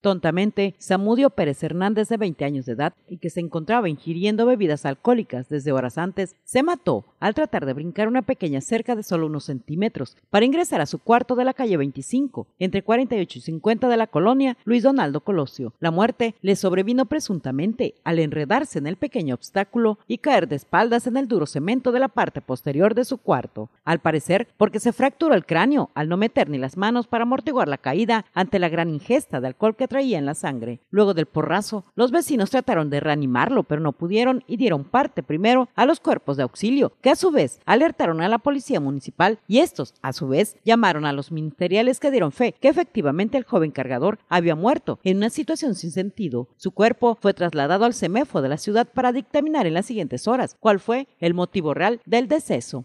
Tontamente, Samudio Pérez Hernández, de 20 años de edad y que se encontraba ingiriendo bebidas alcohólicas desde horas antes, se mató al tratar de brincar una pequeña cerca de solo unos centímetros para ingresar a su cuarto de la calle 25, entre 48 y 50 de la colonia Luis Donaldo Colosio. La muerte le sobrevino presuntamente al enredarse en el pequeño obstáculo y caer de espaldas en el duro cemento de la parte posterior de su cuarto, al parecer porque se fracturó el cráneo al no meter ni las manos para amortiguar la caída ante la gran ingesta de alcohol que traía en la sangre. Luego del porrazo, los vecinos trataron de reanimarlo, pero no pudieron y dieron parte primero a los cuerpos de auxilio, que a su vez alertaron a la policía municipal y estos, a su vez, llamaron a los ministeriales que dieron fe que efectivamente el joven cargador había muerto en una situación sin sentido. Su cuerpo fue trasladado al CEMEFO de la ciudad para dictaminar en las siguientes horas cuál fue el motivo real del deceso.